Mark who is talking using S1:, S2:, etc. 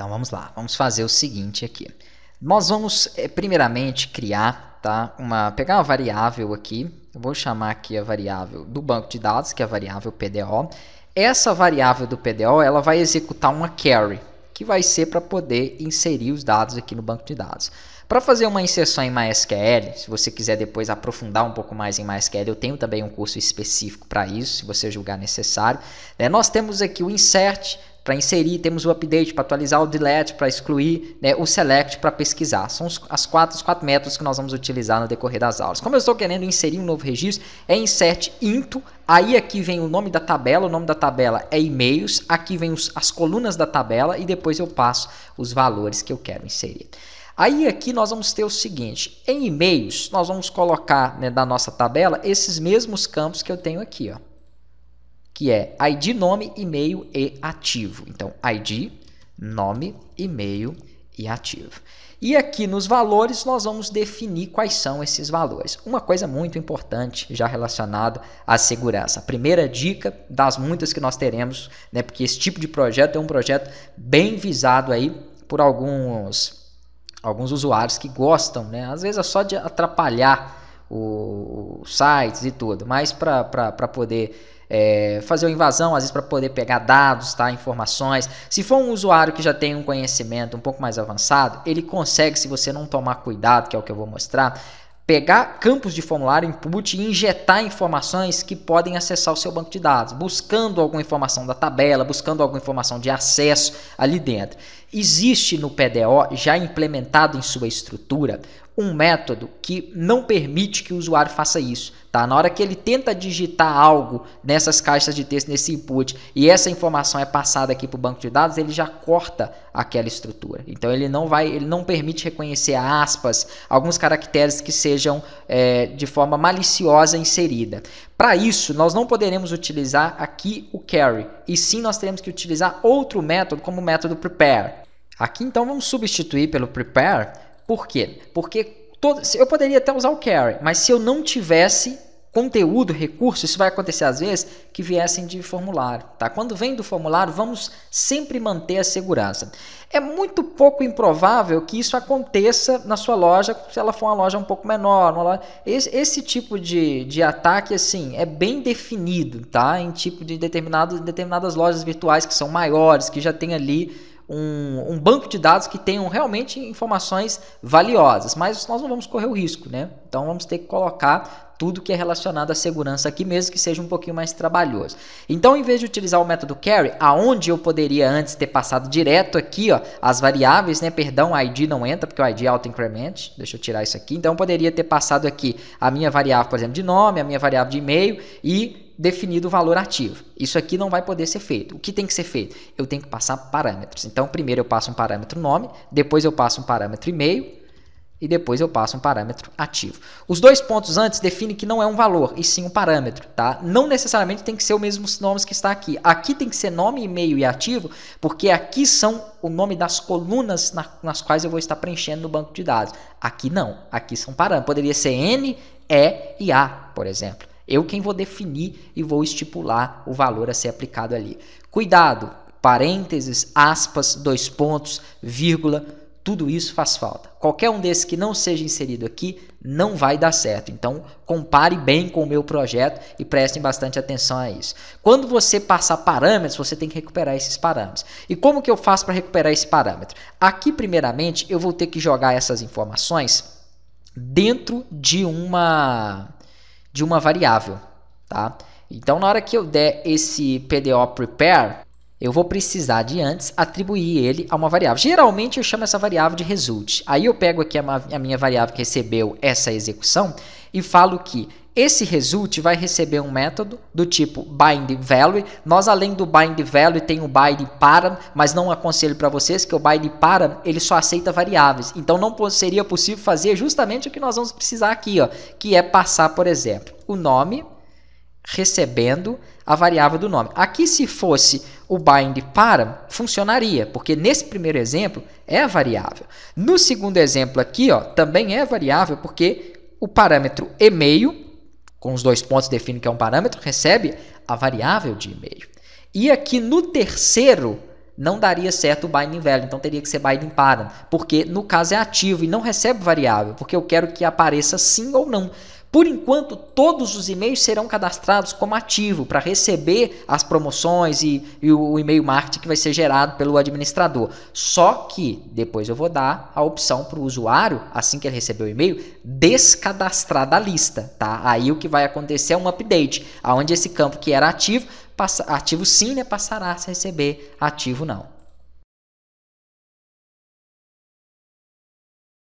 S1: Então vamos lá, vamos fazer o seguinte aqui. Nós vamos eh, primeiramente criar, tá, uma pegar uma variável aqui. Eu vou chamar aqui a variável do banco de dados, que é a variável PDO. Essa variável do PDO, ela vai executar uma carry, que vai ser para poder inserir os dados aqui no banco de dados. Para fazer uma inserção em MySQL, se você quiser depois aprofundar um pouco mais em MySQL, eu tenho também um curso específico para isso, se você julgar necessário. Né, nós temos aqui o insert, para inserir, temos o update para atualizar, o delete para excluir, né, o select para pesquisar. São os, as quatro, os quatro métodos que nós vamos utilizar no decorrer das aulas. Como eu estou querendo inserir um novo registro, é insert into, aí aqui vem o nome da tabela, o nome da tabela é e-mails, aqui vem os, as colunas da tabela e depois eu passo os valores que eu quero inserir. Aí aqui nós vamos ter o seguinte, em e-mails nós vamos colocar né, da nossa tabela esses mesmos campos que eu tenho aqui, ó que é ID, nome, e-mail e ativo. Então, ID, nome, e-mail e ativo. E aqui nos valores nós vamos definir quais são esses valores. Uma coisa muito importante já relacionada à segurança. A primeira dica das muitas que nós teremos, né, porque esse tipo de projeto é um projeto bem visado aí por alguns alguns usuários que gostam, né? Às vezes é só de atrapalhar os sites e tudo, mas para poder é, fazer uma invasão, às vezes para poder pegar dados, tá? informações. Se for um usuário que já tem um conhecimento um pouco mais avançado, ele consegue, se você não tomar cuidado, que é o que eu vou mostrar, pegar campos de formulário input e injetar informações que podem acessar o seu banco de dados, buscando alguma informação da tabela, buscando alguma informação de acesso ali dentro. Existe no PDO já implementado em sua estrutura um método que não permite que o usuário faça isso. Tá? Na hora que ele tenta digitar algo nessas caixas de texto, nesse input, e essa informação é passada aqui para o banco de dados, ele já corta aquela estrutura. Então ele não vai, ele não permite reconhecer aspas, alguns caracteres que sejam é, de forma maliciosa inserida. Para isso, nós não poderemos utilizar aqui o carry, e sim nós teremos que utilizar outro método, como o método prepare. Aqui então vamos substituir pelo prepare por quê? Porque todo, eu poderia até usar o carry, mas se eu não tivesse conteúdo, recurso, isso vai acontecer às vezes, que viessem de formulário. Tá? Quando vem do formulário, vamos sempre manter a segurança. É muito pouco improvável que isso aconteça na sua loja, se ela for uma loja um pouco menor. Loja... Esse, esse, tipo de, de ataque assim é bem definido tá? em tipo de determinado, determinadas lojas virtuais que são maiores, que já tem ali um, um banco de dados que tenham realmente informações valiosas, mas nós não vamos correr o risco, né? Então vamos ter que colocar tudo que é relacionado à segurança aqui, mesmo que seja um pouquinho mais trabalhoso. Então, em vez de utilizar o método carry, aonde eu poderia antes ter passado direto aqui, ó, as variáveis, né? Perdão, ID não entra, porque o ID é auto-increment. Deixa eu tirar isso aqui. Então, eu poderia ter passado aqui a minha variável, por exemplo, de nome, a minha variável de e-mail e definido o valor ativo. Isso aqui não vai poder ser feito. O que tem que ser feito? Eu tenho que passar parâmetros. Então, primeiro eu passo um parâmetro nome, depois eu passo um parâmetro e-mail e depois eu passo um parâmetro ativo. Os dois pontos antes definem que não é um valor, e sim um parâmetro, tá? Não necessariamente tem que ser o mesmo nomes que está aqui. Aqui tem que ser nome, e-mail e ativo, porque aqui são o nome das colunas na, nas quais eu vou estar preenchendo no banco de dados. Aqui não, aqui são parâmetros. Poderia ser N, E e A, por exemplo. Eu quem vou definir e vou estipular o valor a ser aplicado ali. Cuidado, parênteses, aspas, dois pontos, vírgula, tudo isso faz falta. Qualquer um desses que não seja inserido aqui não vai dar certo. Então, compare bem com o meu projeto e prestem bastante atenção a isso. Quando você passar parâmetros, você tem que recuperar esses parâmetros. E como que eu faço para recuperar esse parâmetro? Aqui, primeiramente, eu vou ter que jogar essas informações dentro de uma de uma variável, tá? Então, na hora que eu der esse PDO prepare, eu vou precisar de antes atribuir ele a uma variável. Geralmente eu chamo essa variável de result. Aí eu pego aqui a, minha variável que recebeu essa execução e falo que esse result vai receber um método do tipo bindValue. Nós além do bindValue tem o bindParam, mas não aconselho para vocês que o bindParam ele só aceita variáveis. Então não seria possível fazer justamente o que nós vamos precisar aqui, ó, que é passar, por exemplo, o nome recebendo a variável do nome. Aqui se fosse o bind para funcionaria, porque nesse primeiro exemplo é variável. No segundo exemplo aqui, ó, também é variável, porque o parâmetro e-mail, com os dois pontos define que é um parâmetro, recebe a variável de e-mail. E aqui no terceiro, não daria certo o binding value, então teria que ser binding para, porque no caso é ativo e não recebe variável, porque eu quero que apareça sim ou não. Por enquanto, todos os e-mails serão cadastrados como ativo para receber as promoções e, e o e-mail marketing que vai ser gerado pelo administrador. Só que depois eu vou dar a opção para o usuário, assim que ele receber o e-mail, descadastrar da lista. Tá? Aí o que vai acontecer é um update, onde esse campo que era ativo, passa, ativo sim, né, passará a receber ativo não.